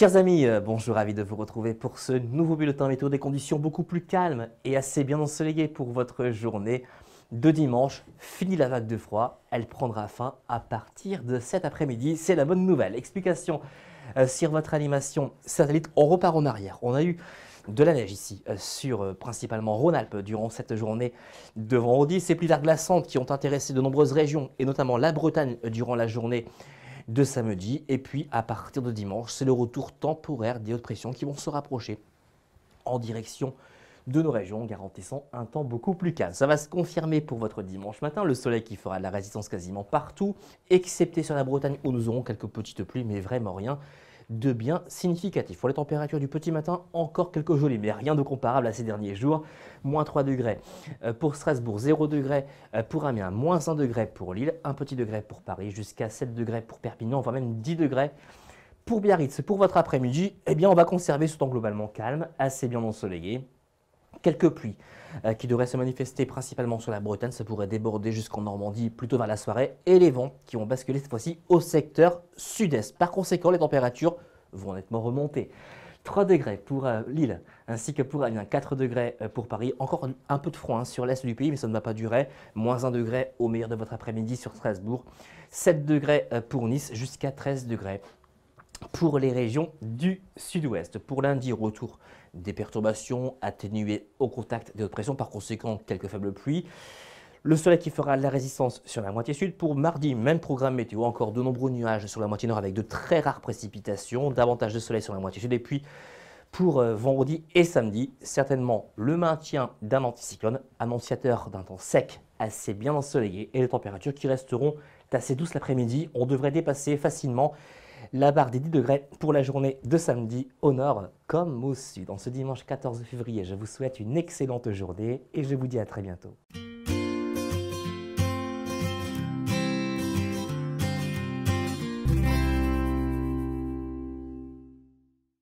Chers amis, euh, bonjour, ravi de vous retrouver pour ce nouveau bulletin météo des conditions beaucoup plus calmes et assez bien ensoleillées pour votre journée de dimanche. Fini la vague de froid, elle prendra fin à partir de cet après-midi. C'est la bonne nouvelle. Explication euh, sur votre animation satellite. On repart en arrière. On a eu de la neige ici euh, sur principalement Rhône-Alpes durant cette journée de vendredi. Ces pluies glaçantes qui ont intéressé de nombreuses régions et notamment la Bretagne durant la journée de samedi. Et puis à partir de dimanche, c'est le retour temporaire des hautes pressions qui vont se rapprocher en direction de nos régions, garantissant un temps beaucoup plus calme. Ça va se confirmer pour votre dimanche matin, le soleil qui fera de la résistance quasiment partout, excepté sur la Bretagne où nous aurons quelques petites pluies, mais vraiment rien de bien significatif. Pour les températures du petit matin, encore quelques jolies, mais rien de comparable à ces derniers jours. Moins 3 degrés euh, pour Strasbourg, 0 degrés euh, pour Amiens, moins 1 degré pour Lille, un petit degré pour Paris, jusqu'à 7 degrés pour Perpignan, voire même 10 degrés pour Biarritz. Pour votre après-midi, eh bien, on va conserver ce temps globalement calme, assez bien ensoleillé quelques pluies euh, qui devraient se manifester principalement sur la Bretagne. Ça pourrait déborder jusqu'en Normandie, plutôt vers la soirée. Et les vents qui ont basculé cette fois-ci au secteur sud-est. Par conséquent, les températures vont nettement remonter. 3 degrés pour euh, Lille ainsi que pour 4 degrés euh, pour Paris. Encore un peu de froid hein, sur l'est du pays, mais ça ne va pas durer. Moins 1 degré au meilleur de votre après-midi sur Strasbourg. 7 degrés pour Nice jusqu'à 13 degrés pour les régions du sud-ouest. Pour lundi, retour des perturbations atténuées au contact des hautes pressions, par conséquent quelques faibles pluies. Le soleil qui fera la résistance sur la moitié sud. Pour mardi, même programme météo, encore de nombreux nuages sur la moitié nord avec de très rares précipitations, davantage de soleil sur la moitié sud. Et puis pour euh, vendredi et samedi, certainement le maintien d'un anticyclone, annonciateur d'un temps sec assez bien ensoleillé et les températures qui resteront assez douces l'après-midi. On devrait dépasser facilement la barre des 10 degrés pour la journée de samedi au nord comme au sud. En ce dimanche 14 février, je vous souhaite une excellente journée et je vous dis à très bientôt.